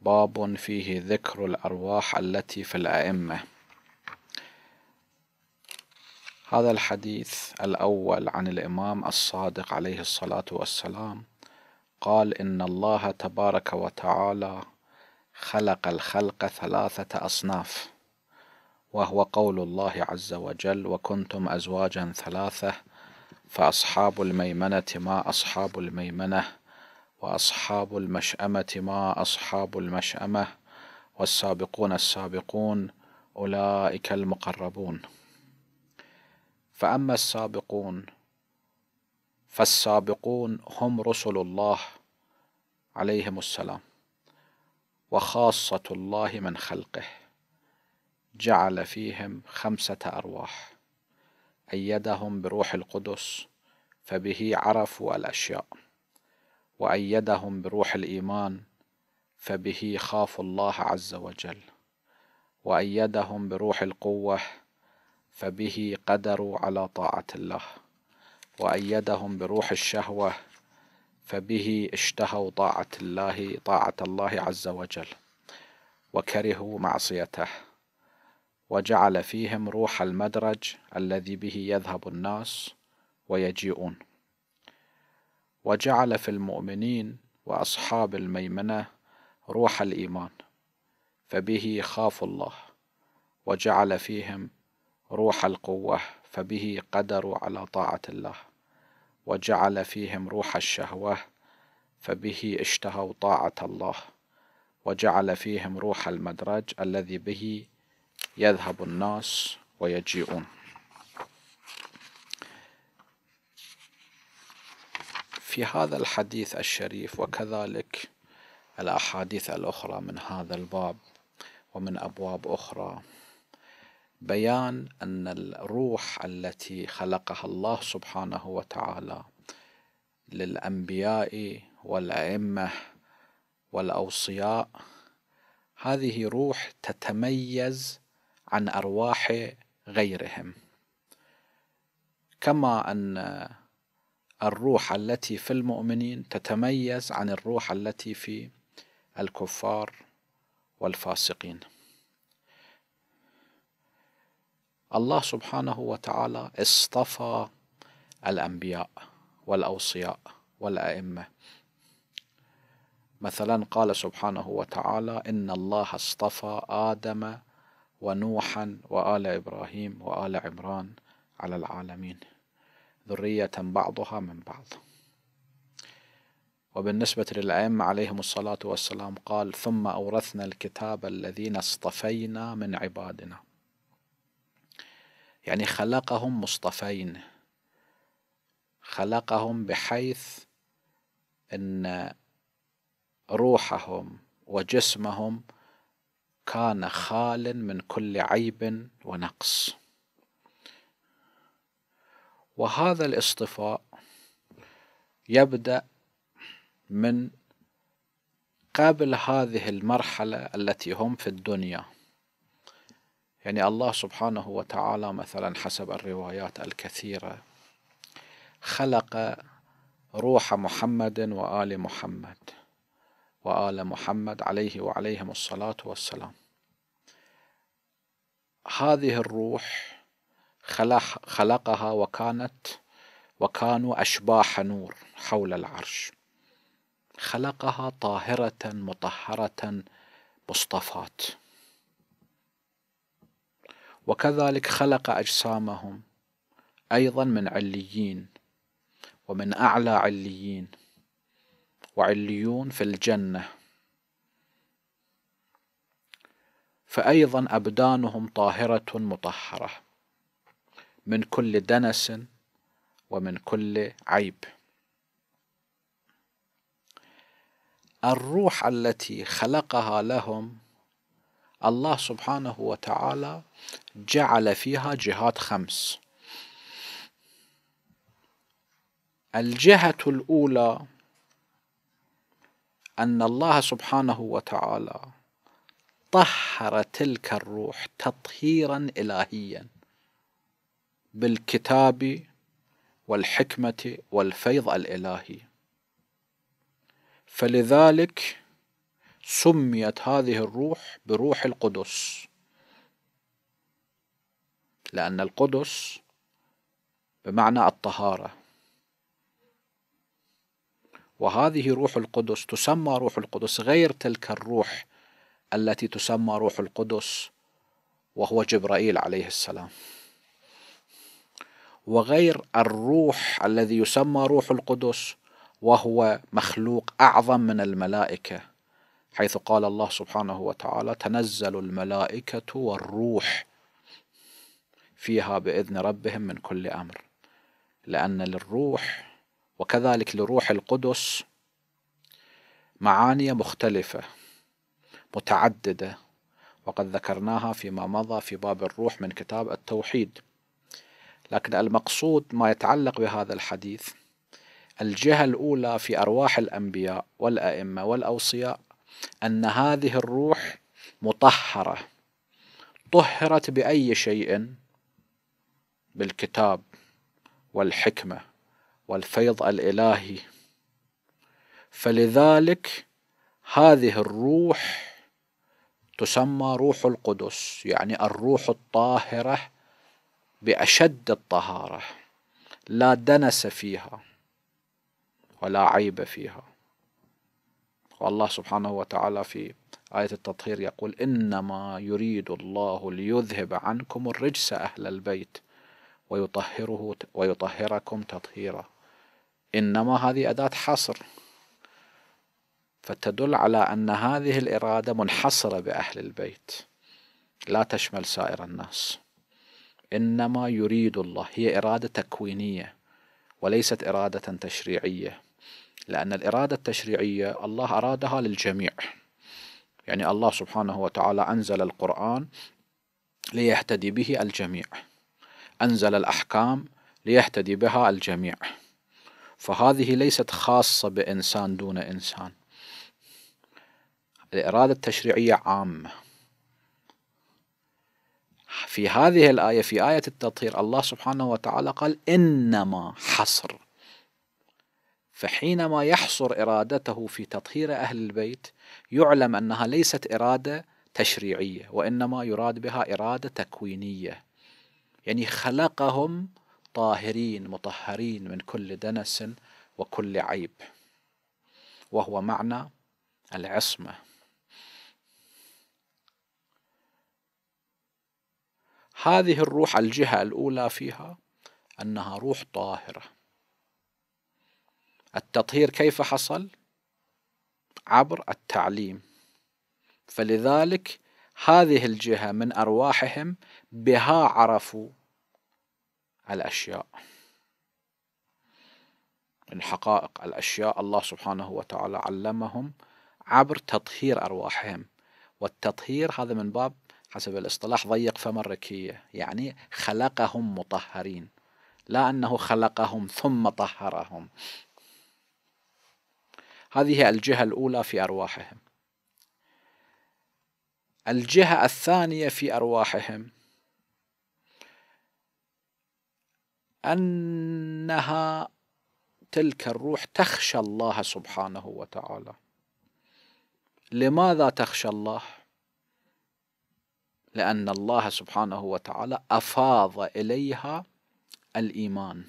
باب فيه ذكر الأرواح التي في الأئمة هذا الحديث الأول عن الإمام الصادق عليه الصلاة والسلام قال إن الله تبارك وتعالى خلق الخلق ثلاثة أصناف وهو قول الله عز وجل وكنتم أزواجا ثلاثة فأصحاب الميمنة ما أصحاب الميمنة وأصحاب المشأمة ما أصحاب المشأمة والسابقون السابقون أولئك المقربون فأما السابقون فالسابقون هم رسل الله عليهم السلام وخاصة الله من خلقه جعل فيهم خمسة أرواح أيدهم بروح القدس فبه عرفوا الأشياء وأيدهم بروح الإيمان فبه خافوا الله عز وجل وأيدهم بروح القوة فبه قدروا على طاعة الله وأيدهم بروح الشهوة فبه اشتهوا طاعة الله طاعة الله عز وجل وكرهوا معصيته وجعل فيهم روح المدرج الذي به يذهب الناس ويجيئون وجعل في المؤمنين وأصحاب الميمنة روح الإيمان فبه خافوا الله وجعل فيهم روح القوة فبه قدروا على طاعة الله وجعل فيهم روح الشهوة فبه اشتهوا طاعة الله وجعل فيهم روح المدرج الذي به يذهب الناس ويجيئون في هذا الحديث الشريف وكذلك الأحاديث الأخرى من هذا الباب ومن أبواب أخرى بيان أن الروح التي خلقها الله سبحانه وتعالى للأنبياء والأئمة والأوصياء هذه روح تتميز عن أرواح غيرهم كما أن الروح التي في المؤمنين تتميز عن الروح التي في الكفار والفاسقين الله سبحانه وتعالى اصطفى الأنبياء والأوصياء والأئمة مثلا قال سبحانه وتعالى إن الله اصطفى آدم ونوحا وآل إبراهيم وآل عمران على العالمين ذرية بعضها من بعض وبالنسبة للأئمة عليهم الصلاة والسلام قال ثم أورثنا الكتاب الذين اصطفينا من عبادنا يعني خلقهم مصطفين خلقهم بحيث أن روحهم وجسمهم كان خال من كل عيب ونقص وهذا الاصطفاء يبدأ من قبل هذه المرحلة التي هم في الدنيا يعني الله سبحانه وتعالى مثلا حسب الروايات الكثيرة خلق روح محمد وآل محمد وآل محمد عليه وعليهم الصلاة والسلام هذه الروح خلقها وكانت وكانوا أشباح نور حول العرش خلقها طاهرة مطهرة مصطفات وكذلك خلق أجسامهم أيضا من عليين ومن أعلى عليين وعليون في الجنة فأيضا أبدانهم طاهرة مطهرة من كل دنس ومن كل عيب الروح التي خلقها لهم الله سبحانه وتعالى جعل فيها جهات خمس الجهة الأولى أن الله سبحانه وتعالى طهر تلك الروح تطهيرا إلهيا بالكتاب والحكمة والفيض الإلهي فلذلك سميت هذه الروح بروح القدس لأن القدس بمعنى الطهارة وهذه روح القدس تسمى روح القدس غير تلك الروح التي تسمى روح القدس وهو جبرائيل عليه السلام وغير الروح الذي يسمى روح القدس وهو مخلوق اعظم من الملائكه حيث قال الله سبحانه وتعالى تنزل الملائكه والروح فيها باذن ربهم من كل امر لان للروح وكذلك لروح القدس معاني مختلفه متعدده وقد ذكرناها فيما مضى في باب الروح من كتاب التوحيد لكن المقصود ما يتعلق بهذا الحديث الجهة الأولى في أرواح الأنبياء والأئمة والأوصياء أن هذه الروح مطهرة طهرت بأي شيء بالكتاب والحكمة والفيض الإلهي فلذلك هذه الروح تسمى روح القدس يعني الروح الطاهره بأشد الطهارة لا دنس فيها ولا عيب فيها والله سبحانه وتعالى في آية التطهير يقول إنما يريد الله ليذهب عنكم الرجس أهل البيت ويطهره ويطهركم تطهيرا إنما هذه أداة حصر فتدل على أن هذه الإرادة منحصرة بأهل البيت لا تشمل سائر الناس إنما يريد الله هي إرادة تكوينية وليست إرادة تشريعية لأن الإرادة التشريعية الله أرادها للجميع يعني الله سبحانه وتعالى أنزل القرآن ليهتدي به الجميع أنزل الأحكام ليهتدي بها الجميع فهذه ليست خاصة بإنسان دون إنسان الإرادة التشريعية عامة في هذه الآية في آية التطهير الله سبحانه وتعالى قال إنما حصر فحينما يحصر إرادته في تطهير أهل البيت يعلم أنها ليست إرادة تشريعية وإنما يراد بها إرادة تكوينية يعني خلقهم طاهرين مطهرين من كل دنس وكل عيب وهو معنى العصمه هذه الروح الجهة الأولى فيها أنها روح طاهرة التطهير كيف حصل؟ عبر التعليم فلذلك هذه الجهة من أرواحهم بها عرفوا الأشياء من حقائق الأشياء الله سبحانه وتعالى علمهم عبر تطهير أرواحهم والتطهير هذا من باب حسب الاصطلاح ضيق فمرك هي يعني خلقهم مطهرين لا أنه خلقهم ثم طهرهم هذه الجهة الأولى في أرواحهم الجهة الثانية في أرواحهم أنها تلك الروح تخشى الله سبحانه وتعالى لماذا تخشى الله لأن الله سبحانه وتعالى أفاض إليها الإيمان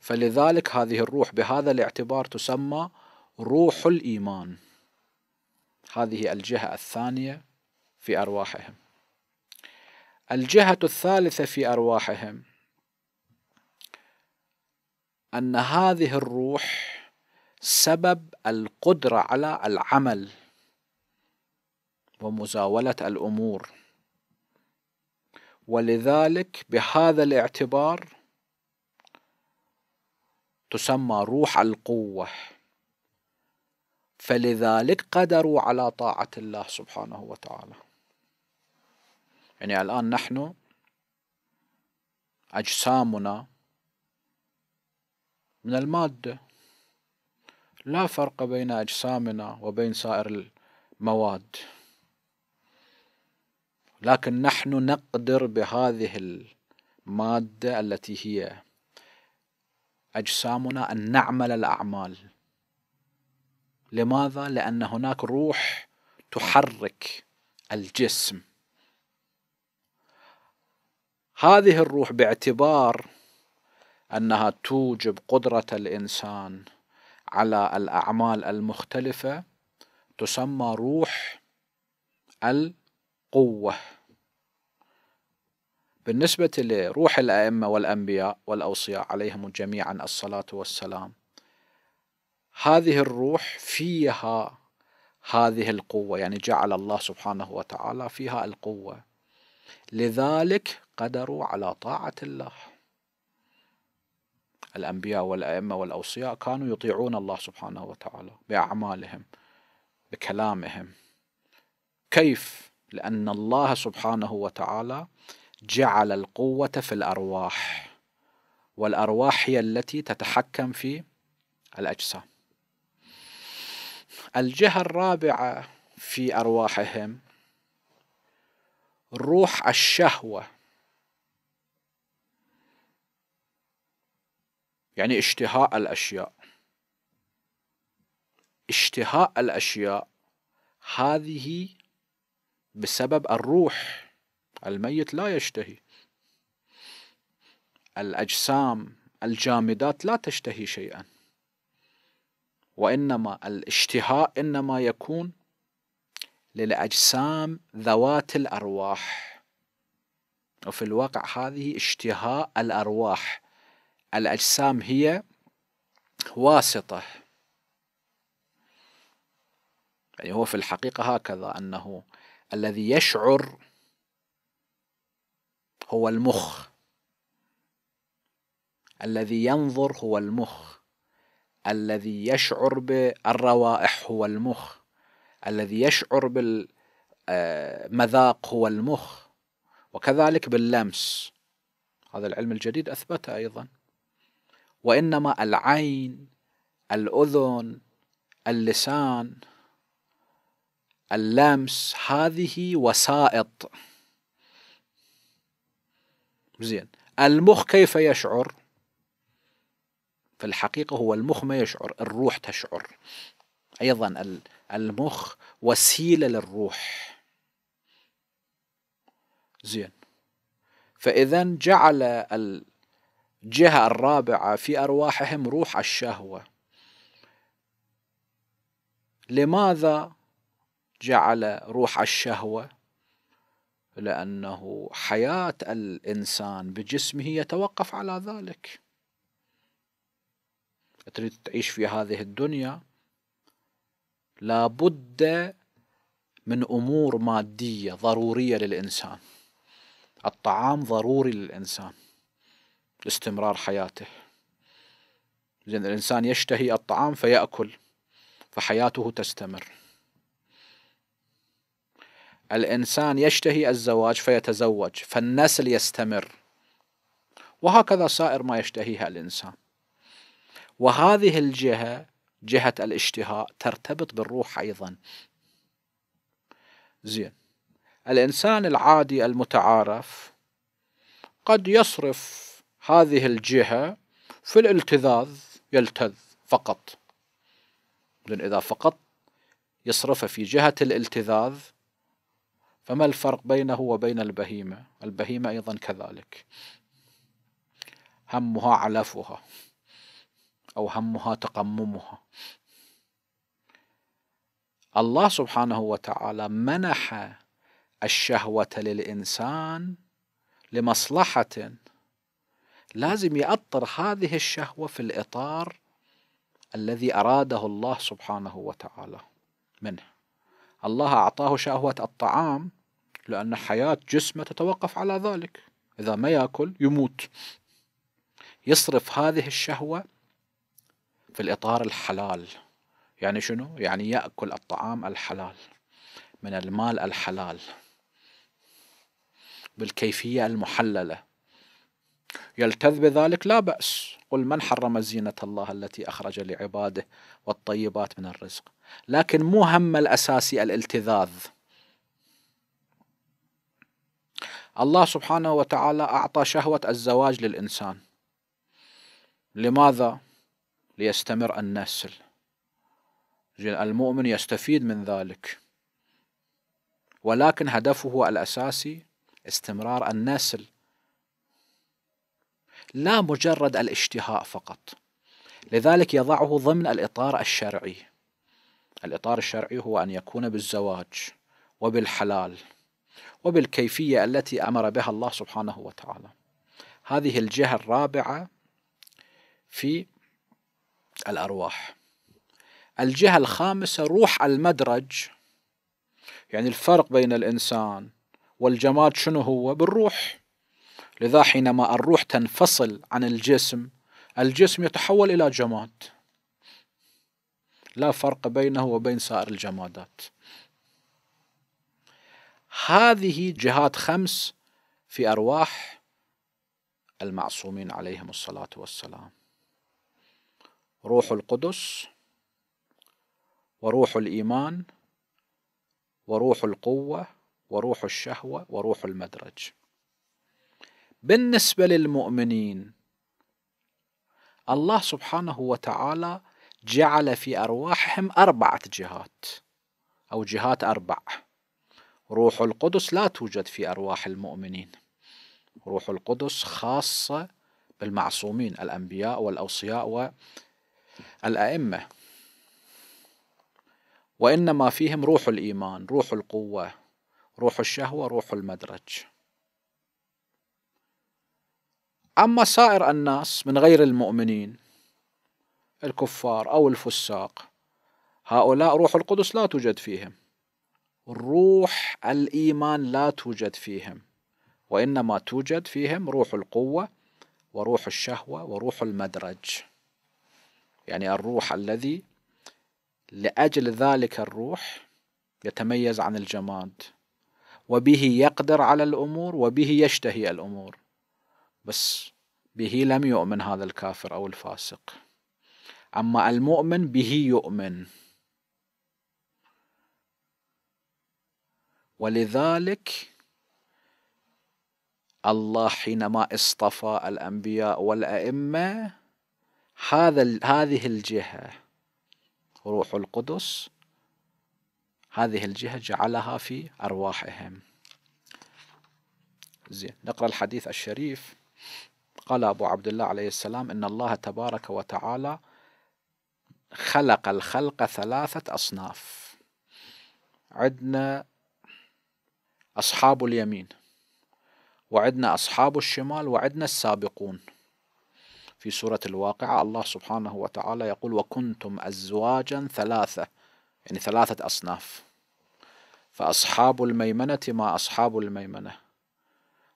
فلذلك هذه الروح بهذا الاعتبار تسمى روح الإيمان هذه الجهة الثانية في أرواحهم الجهة الثالثة في أرواحهم أن هذه الروح سبب القدرة على العمل ومزاولة الأمور ولذلك بهذا الاعتبار تسمى روح القوة فلذلك قدروا على طاعة الله سبحانه وتعالى يعني الآن نحن أجسامنا من المادة لا فرق بين أجسامنا وبين سائر المواد لكن نحن نقدر بهذه المادة التي هي أجسامنا أن نعمل الأعمال لماذا؟ لأن هناك روح تحرك الجسم هذه الروح باعتبار أنها توجب قدرة الإنسان على الأعمال المختلفة تسمى روح الجسم قوة بالنسبة لروح الأئمة والأنبياء والأوصياء عليهم جميعا الصلاة والسلام هذه الروح فيها هذه القوة يعني جعل الله سبحانه وتعالى فيها القوة لذلك قدروا على طاعة الله الأنبياء والأئمة والأوصياء كانوا يطيعون الله سبحانه وتعالى بأعمالهم بكلامهم كيف لأن الله سبحانه وتعالى جعل القوة في الأرواح والأرواح هي التي تتحكم في الأجسام الجهة الرابعة في أرواحهم روح الشهوة يعني اشتهاء الأشياء اشتهاء الأشياء هذه بسبب الروح الميت لا يشتهي الأجسام الجامدات لا تشتهي شيئا وإنما الاشتهاء إنما يكون للأجسام ذوات الأرواح وفي الواقع هذه اشتهاء الأرواح الأجسام هي واسطة يعني هو في الحقيقة هكذا أنه الذي يشعر هو المخ الذي ينظر هو المخ الذي يشعر بالروائح هو المخ الذي يشعر بالمذاق هو المخ وكذلك باللمس هذا العلم الجديد اثبته ايضا وانما العين الاذن اللسان اللامس هذه وسائط زين المخ كيف يشعر في الحقيقة هو المخ ما يشعر الروح تشعر أيضا المخ وسيلة للروح زين فإذا جعل الجهة الرابعة في أرواحهم روح الشهوة لماذا جعل روح الشهوة لأنه حياة الإنسان بجسمه يتوقف على ذلك تريد تعيش في هذه الدنيا لابد من أمور مادية ضرورية للإنسان الطعام ضروري للإنسان لاستمرار حياته زين الإنسان يشتهي الطعام فيأكل فحياته تستمر الإنسان يشتهي الزواج فيتزوج فالنسل يستمر وهكذا سائر ما يشتهيها الإنسان وهذه الجهة جهة الاشتهاء ترتبط بالروح أيضا زين الإنسان العادي المتعارف قد يصرف هذه الجهة في الالتذاذ يلتذ فقط إذا فقط يصرفه في جهة الالتذاذ فما الفرق بينه وبين البهيمة البهيمة أيضا كذلك همها علفها أو همها تقممها الله سبحانه وتعالى منح الشهوة للإنسان لمصلحة لازم يأطر هذه الشهوة في الإطار الذي أراده الله سبحانه وتعالى منه الله أعطاه شهوة الطعام لأن حياة جسمه تتوقف على ذلك إذا ما يأكل يموت يصرف هذه الشهوة في الإطار الحلال يعني شنو؟ يعني يأكل الطعام الحلال من المال الحلال بالكيفية المحللة يلتذ بذلك لا بأس قل من حرم زينة الله التي أخرج لعباده والطيبات من الرزق لكن مو هم الأساسي الالتذاذ الله سبحانه وتعالى أعطى شهوة الزواج للإنسان لماذا؟ ليستمر النسل المؤمن يستفيد من ذلك ولكن هدفه الأساسي استمرار النسل لا مجرد الاشتهاء فقط لذلك يضعه ضمن الإطار الشرعي الإطار الشرعي هو أن يكون بالزواج وبالحلال وبالكيفية التي أمر بها الله سبحانه وتعالى هذه الجهة الرابعة في الأرواح الجهة الخامسة روح المدرج يعني الفرق بين الإنسان والجماد شنو هو بالروح لذا حينما الروح تنفصل عن الجسم الجسم يتحول إلى جماد لا فرق بينه وبين سائر الجمادات هذه جهات خمس في أرواح المعصومين عليهم الصلاة والسلام روح القدس وروح الإيمان وروح القوة وروح الشهوة وروح المدرج بالنسبة للمؤمنين الله سبحانه وتعالى جعل في أرواحهم أربعة جهات أو جهات أربعة روح القدس لا توجد في أرواح المؤمنين روح القدس خاصة بالمعصومين الأنبياء والأوصياء والأئمة وإنما فيهم روح الإيمان روح القوة روح الشهوة روح المدرج أما سائر الناس من غير المؤمنين الكفار أو الفساق هؤلاء روح القدس لا توجد فيهم روح الإيمان لا توجد فيهم وإنما توجد فيهم روح القوة وروح الشهوة وروح المدرج يعني الروح الذي لأجل ذلك الروح يتميز عن الجماد وبه يقدر على الأمور وبه يشتهي الأمور بس به لم يؤمن هذا الكافر أو الفاسق أما المؤمن به يؤمن ولذلك الله حينما اصطفى الأنبياء والأئمة هذا هذه الجهة روح القدس هذه الجهة جعلها في أرواحهم زين نقرأ الحديث الشريف قال أبو عبد الله عليه السلام إن الله تبارك وتعالى خلق الخلق ثلاثة أصناف عندنا أصحاب اليمين وعدنا أصحاب الشمال وعدنا السابقون في سورة الواقعة الله سبحانه وتعالى يقول وكنتم أزواجا ثلاثة يعني ثلاثة أصناف فأصحاب الميمنة ما أصحاب الميمنة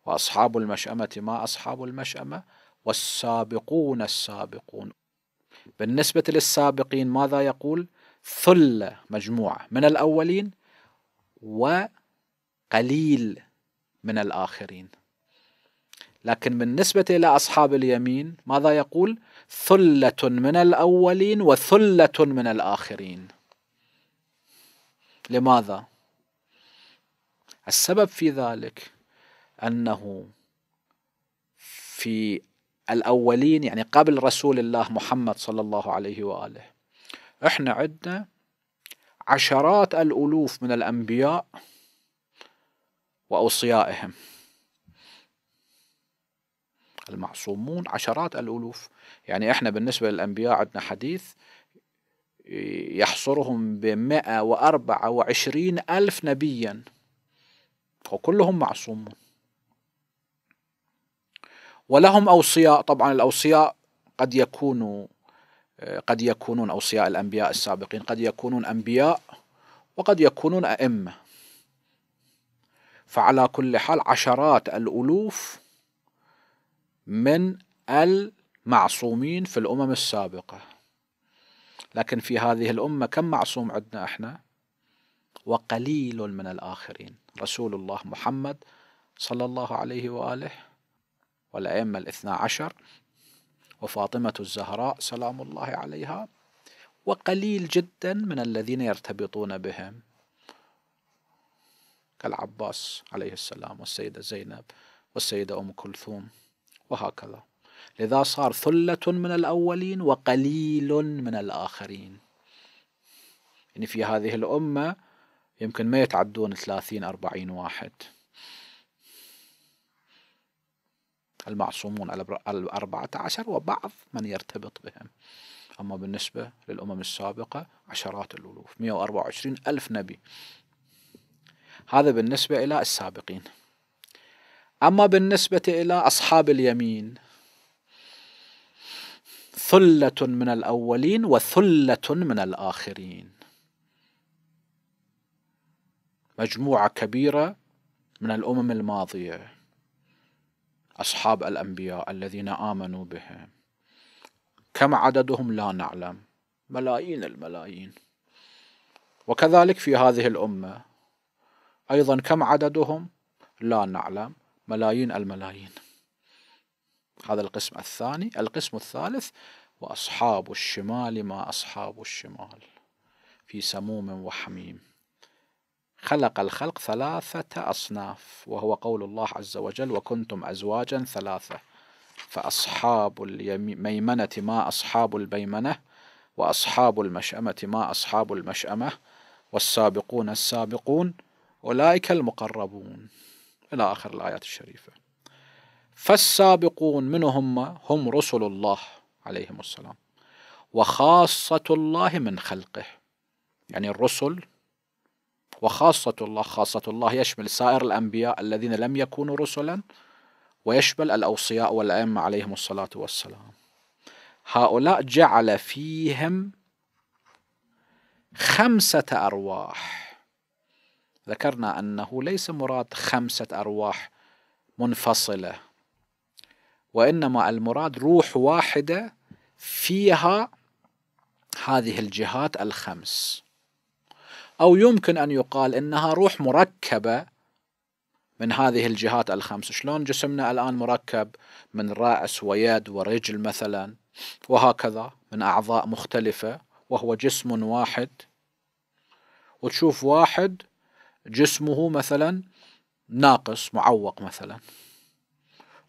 وأصحاب المشأمة ما أصحاب المشأمة والسابقون السابقون بالنسبة للسابقين ماذا يقول ثلة مجموعة من الأولين و قليل من الآخرين لكن بالنسبة إلى أصحاب اليمين ماذا يقول؟ ثلة من الأولين وثلة من الآخرين لماذا؟ السبب في ذلك أنه في الأولين يعني قبل رسول الله محمد صلى الله عليه وآله احنا عندنا عشرات الألوف من الأنبياء وأوصيائهم المعصومون عشرات الألوف يعني إحنا بالنسبة للأنبياء عندنا حديث يحصرهم بمئة وأربعة وعشرين ألف نبيا وكلهم معصومون ولهم أوصياء طبعا الأوصياء قد يكونوا قد يكونون أوصياء الأنبياء السابقين قد يكونون أنبياء وقد يكونون أئمة فعلى كل حال عشرات الألوف من المعصومين في الأمم السابقة لكن في هذه الأمة كم معصوم عندنا احنا وقليل من الآخرين رسول الله محمد صلى الله عليه وآله والأئمة الاثنى عشر وفاطمة الزهراء سلام الله عليها وقليل جدا من الذين يرتبطون بهم كالعباس عليه السلام والسيدة زينب والسيدة أم كلثوم وهكذا لذا صار ثلة من الأولين وقليل من الآخرين يعني في هذه الأمة يمكن ما يتعدون ثلاثين أربعين واحد المعصومون الأربعة عشر وبعض من يرتبط بهم أما بالنسبة للأمم السابقة عشرات الألوف 124 ألف نبي هذا بالنسبة إلى السابقين أما بالنسبة إلى أصحاب اليمين ثلة من الأولين وثلة من الآخرين مجموعة كبيرة من الأمم الماضية أصحاب الأنبياء الذين آمنوا بهم كم عددهم لا نعلم ملايين الملايين وكذلك في هذه الأمة أيضا كم عددهم لا نعلم ملايين الملايين هذا القسم الثاني القسم الثالث وأصحاب الشمال ما أصحاب الشمال في سموم وحميم خلق الخلق ثلاثة أصناف وهو قول الله عز وجل وكنتم أزواجا ثلاثة فأصحاب الميمنة ما أصحاب البيمنة وأصحاب المشأمة ما أصحاب المشأمة والسابقون السابقون أولئك المقربون إلى آخر الآيات الشريفة فالسابقون من هم هم رسل الله عليهم السلام وخاصة الله من خلقه يعني الرسل وخاصة الله خاصة الله يشمل سائر الأنبياء الذين لم يكونوا رسلا ويشمل الأوصياء والأئمة عليهم الصلاة والسلام هؤلاء جعل فيهم خمسة أرواح ذكرنا أنه ليس مراد خمسة أرواح منفصلة وإنما المراد روح واحدة فيها هذه الجهات الخمس أو يمكن أن يقال إنها روح مركبة من هذه الجهات الخمس شلون جسمنا الآن مركب من رأس ويد ورجل مثلا وهكذا من أعضاء مختلفة وهو جسم واحد وتشوف واحد جسمه مثلا ناقص معوق مثلا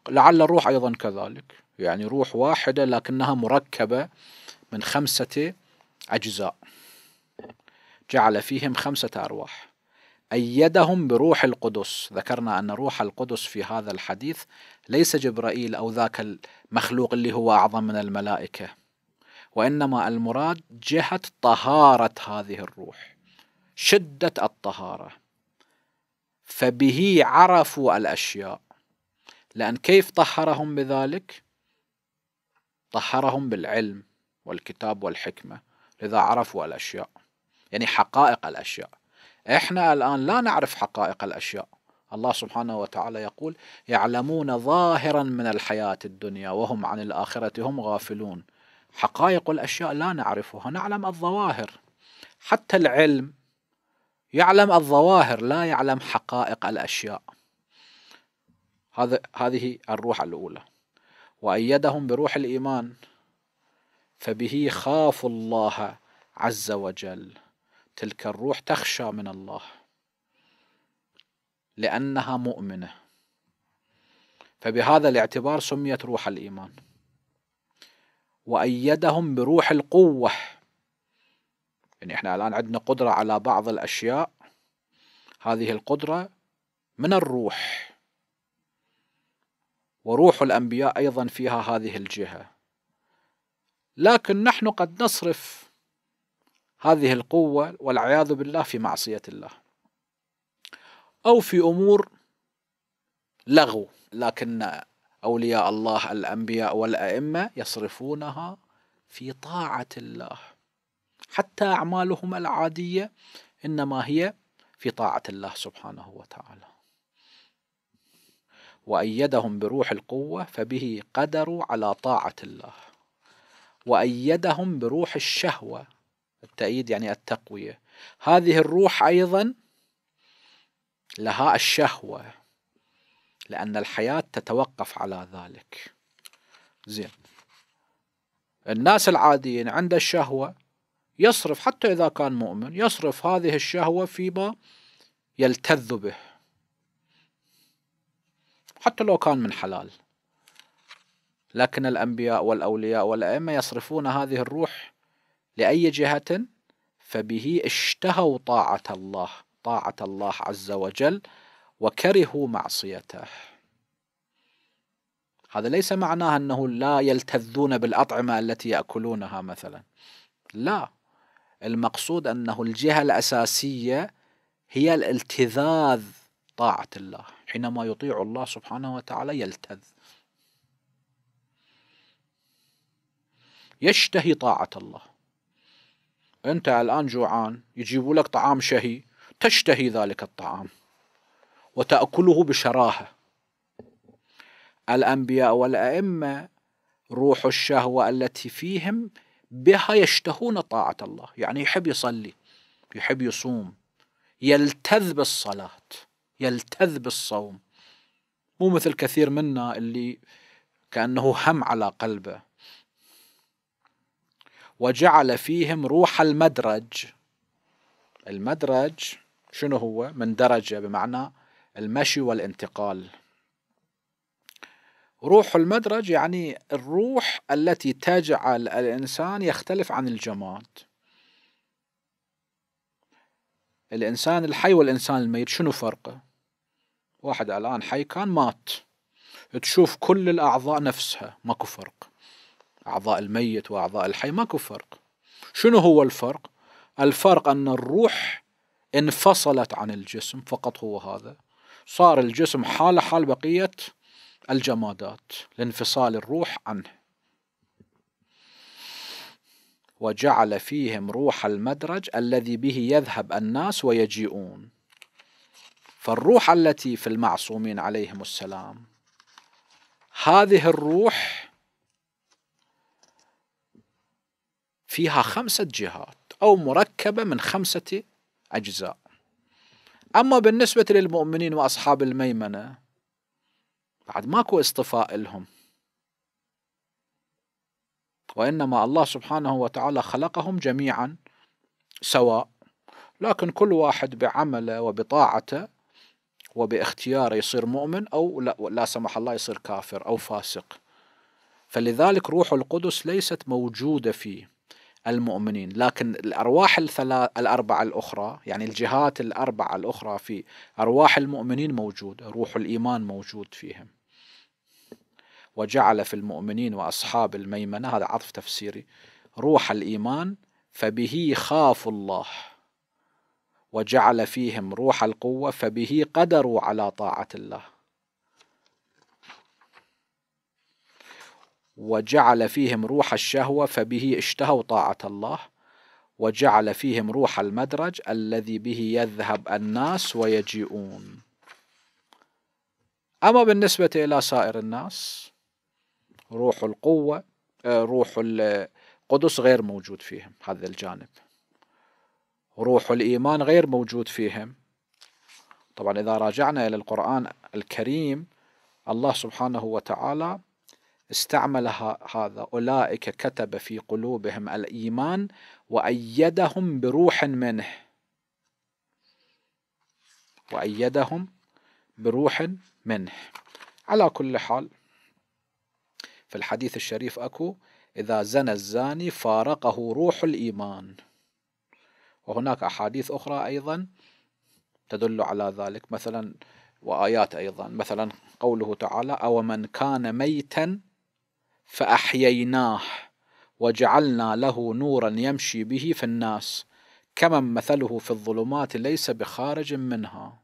لعل الروح أيضا كذلك يعني روح واحدة لكنها مركبة من خمسة أجزاء جعل فيهم خمسة أرواح أيدهم بروح القدس ذكرنا أن روح القدس في هذا الحديث ليس جبرائيل أو ذاك المخلوق اللي هو أعظم من الملائكة وإنما المراد جهة طهارة هذه الروح شدة الطهارة فبه عرفوا الأشياء لأن كيف طهرهم بذلك طهرهم بالعلم والكتاب والحكمة لذا عرفوا الأشياء يعني حقائق الأشياء إحنا الآن لا نعرف حقائق الأشياء الله سبحانه وتعالى يقول يعلمون ظاهرا من الحياة الدنيا وهم عن الآخرة هم غافلون حقائق الأشياء لا نعرفها نعلم الظواهر حتى العلم يعلم الظواهر لا يعلم حقائق الأشياء هذا هذه الروح الأولى وأيدهم بروح الإيمان فبه خاف الله عز وجل تلك الروح تخشى من الله لأنها مؤمنة فبهذا الاعتبار سميت روح الإيمان وأيدهم بروح القوة يعني احنا الآن عندنا قدرة على بعض الأشياء هذه القدرة من الروح وروح الأنبياء أيضا فيها هذه الجهة لكن نحن قد نصرف هذه القوة والعياذ بالله في معصية الله أو في أمور لغو لكن أولياء الله الأنبياء والأئمة يصرفونها في طاعة الله حتى أعمالهم العادية إنما هي في طاعة الله سبحانه وتعالى وأيدهم بروح القوة فبه قدروا على طاعة الله وأيدهم بروح الشهوة التأييد يعني التقوية هذه الروح أيضا لها الشهوة لأن الحياة تتوقف على ذلك زين الناس العاديين عند الشهوة يصرف حتى إذا كان مؤمن يصرف هذه الشهوة فيما يلتذ به حتى لو كان من حلال لكن الأنبياء والأولياء والأئمة يصرفون هذه الروح لأي جهة فبه اشتهوا طاعة الله طاعة الله عز وجل وكرهوا معصيته هذا ليس معناه أنه لا يلتذون بالأطعمة التي يأكلونها مثلا لا المقصود أنه الجهة الأساسية هي الالتذاذ طاعة الله حينما يطيع الله سبحانه وتعالى يلتذ يشتهي طاعة الله أنت الآن جوعان يجيبوا لك طعام شهي تشتهي ذلك الطعام وتأكله بشراهة الأنبياء والأئمة روح الشهوة التي فيهم بها يشتهون طاعة الله يعني يحب يصلي يحب يصوم يلتذ بالصلاة يلتذ بالصوم مو مثل كثير منا اللي كأنه هم على قلبه وجعل فيهم روح المدرج المدرج شنو هو من درجة بمعنى المشي والانتقال روح المدرج يعني الروح التي تجعل الإنسان يختلف عن الجماد الإنسان الحي والإنسان الميت شنو فرقه واحد الآن حي كان مات تشوف كل الأعضاء نفسها ماكو فرق أعضاء الميت وأعضاء الحي ماكو فرق شنو هو الفرق الفرق أن الروح انفصلت عن الجسم فقط هو هذا صار الجسم حاله حال بقية الجمادات لانفصال الروح عنه وجعل فيهم روح المدرج الذي به يذهب الناس ويجيئون فالروح التي في المعصومين عليهم السلام هذه الروح فيها خمسة جهات أو مركبة من خمسة أجزاء أما بالنسبة للمؤمنين وأصحاب الميمنة بعد ماكو اصطفاء لهم وإنما الله سبحانه وتعالى خلقهم جميعا سواء لكن كل واحد بعمله وبطاعته وباختياره يصير مؤمن أو لا, لا سمح الله يصير كافر أو فاسق فلذلك روح القدس ليست موجودة في المؤمنين لكن الأرواح الثلاث الأربعة الأخرى يعني الجهات الأربعة الأخرى في أرواح المؤمنين موجودة روح الإيمان موجود فيهم وجعل في المؤمنين وأصحاب الميمنة هذا عطف تفسيري روح الإيمان فبه خافوا الله وجعل فيهم روح القوة فبه قدروا على طاعة الله وجعل فيهم روح الشهوة فبه اشتهوا طاعة الله وجعل فيهم روح المدرج الذي به يذهب الناس ويجيئون أما بالنسبة إلى سائر الناس روح القوة آه، روح القدس غير موجود فيهم هذا الجانب روح الإيمان غير موجود فيهم طبعا إذا راجعنا إلى القرآن الكريم الله سبحانه وتعالى استعمل هذا أولئك كتب في قلوبهم الإيمان وأيدهم بروح منه وأيدهم بروح منه على كل حال في الحديث الشريف أكو إذا زنى الزاني فارقه روح الإيمان وهناك أحاديث أخرى أيضا تدل على ذلك مثلا وآيات أيضا مثلا قوله تعالى أو من كان ميتا فأحييناه وجعلنا له نورا يمشي به في الناس كمن مثله في الظلمات ليس بخارج منها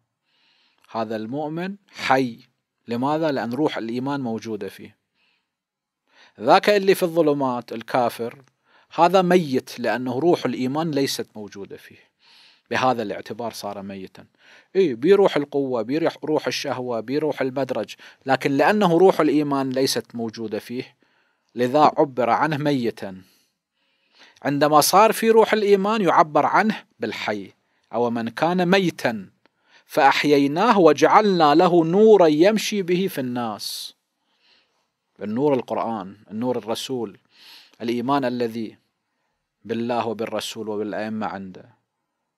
هذا المؤمن حي لماذا؟ لأن روح الإيمان موجودة فيه ذاك اللي في الظلمات الكافر هذا ميت لأنه روح الإيمان ليست موجودة فيه بهذا الاعتبار صار ميتا اي بيروح القوه بيروح روح الشهوه بيروح المدرج لكن لانه روح الايمان ليست موجوده فيه لذا عبر عنه ميتا عندما صار في روح الايمان يعبر عنه بالحي او من كان ميتا فاحييناه وجعلنا له نورا يمشي به في الناس النور القرآن النور الرسول الإيمان الذي بالله وبالرسول وبالأئمة عنده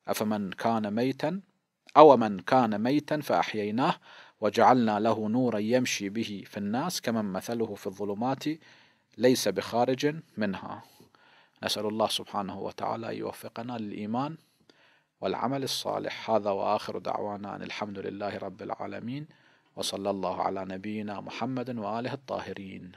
أفمن كان ميتا أو من كان ميتا فأحييناه وجعلنا له نورا يمشي به في الناس كمن مثله في الظلمات ليس بخارج منها نسأل الله سبحانه وتعالى أن يوفقنا للإيمان والعمل الصالح هذا وآخر دعوانا أن الحمد لله رب العالمين وصلى الله على نبينا محمد وآله الطاهرين